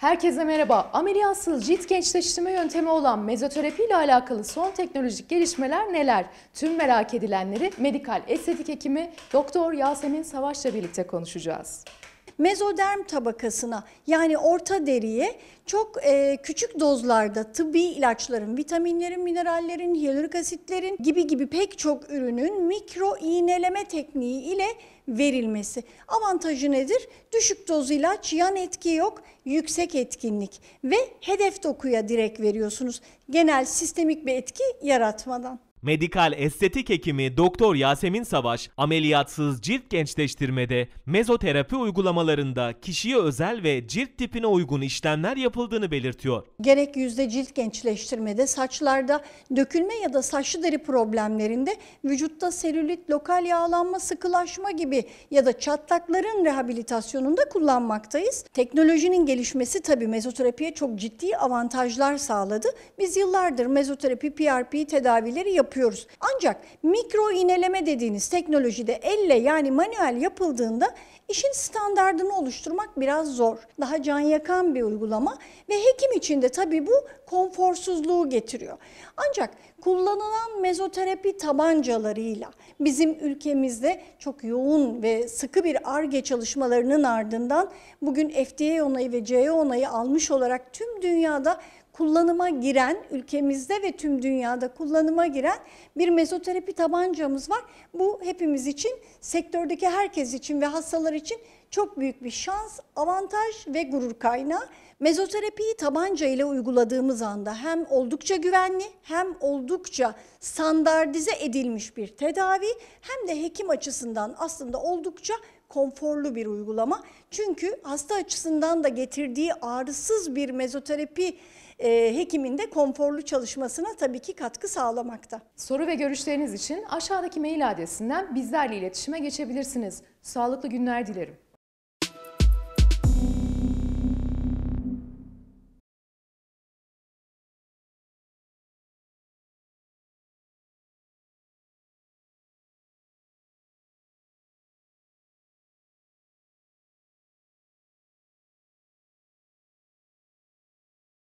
Herkese merhaba. Ameliyatsız cilt gençleştirme yöntemi olan mezoterapi ile alakalı son teknolojik gelişmeler neler? Tüm merak edilenleri medikal estetik hekimi Doktor Yasemin Savaş'la birlikte konuşacağız mezoderm tabakasına yani orta deriye çok e, küçük dozlarda tıbbi ilaçların, vitaminlerin, minerallerin, hyalurik asitlerin gibi gibi pek çok ürünün mikro iğneleme tekniği ile verilmesi. Avantajı nedir? Düşük doz ilaç, yan etki yok, yüksek etkinlik ve hedef dokuya direkt veriyorsunuz. Genel sistemik bir etki yaratmadan. Medikal estetik hekimi Doktor Yasemin Savaş, ameliyatsız cilt gençleştirmede mezoterapi uygulamalarında kişiye özel ve cilt tipine uygun işlemler yapıldığını belirtiyor. Gerek yüzde cilt gençleştirmede, saçlarda dökülme ya da saçlı deri problemlerinde vücutta selülit, lokal yağlanma, sıkılaşma gibi ya da çatlakların rehabilitasyonunda kullanmaktayız. Teknolojinin gelişmesi tabii mezoterapiye çok ciddi avantajlar sağladı. Biz yıllardır mezoterapi, PRP tedavileri yapıyoruz yapıyoruz. Ancak mikro ineleme dediğiniz teknolojide elle yani manuel yapıldığında işin standardını oluşturmak biraz zor. Daha can yakan bir uygulama ve hekim için de tabii bu konforsuzluğu getiriyor. Ancak kullanılan mezoterapi tabancalarıyla bizim ülkemizde çok yoğun ve sıkı bir ARGE çalışmalarının ardından bugün FDA onayı ve CE onayı almış olarak tüm dünyada kullanıma giren ülkemizde ve tüm dünyada kullanıma giren bir mezoterapi tabancamız var. Bu hepimiz için sektördeki herkes için ve hastalar için çok büyük bir şans, avantaj ve gurur kaynağı. Mezoterapiyi tabanca ile uyguladığımız anda hem oldukça güvenli hem oldukça standartize edilmiş bir tedavi hem de hekim açısından aslında oldukça konforlu bir uygulama. Çünkü hasta açısından da getirdiği ağrısız bir mezoterapi e, hekimin de konforlu çalışmasına tabii ki katkı sağlamakta. Soru ve görüşleriniz için aşağıdaki mail adresinden bizlerle iletişime geçebilirsiniz. Sağlıklı günler dilerim.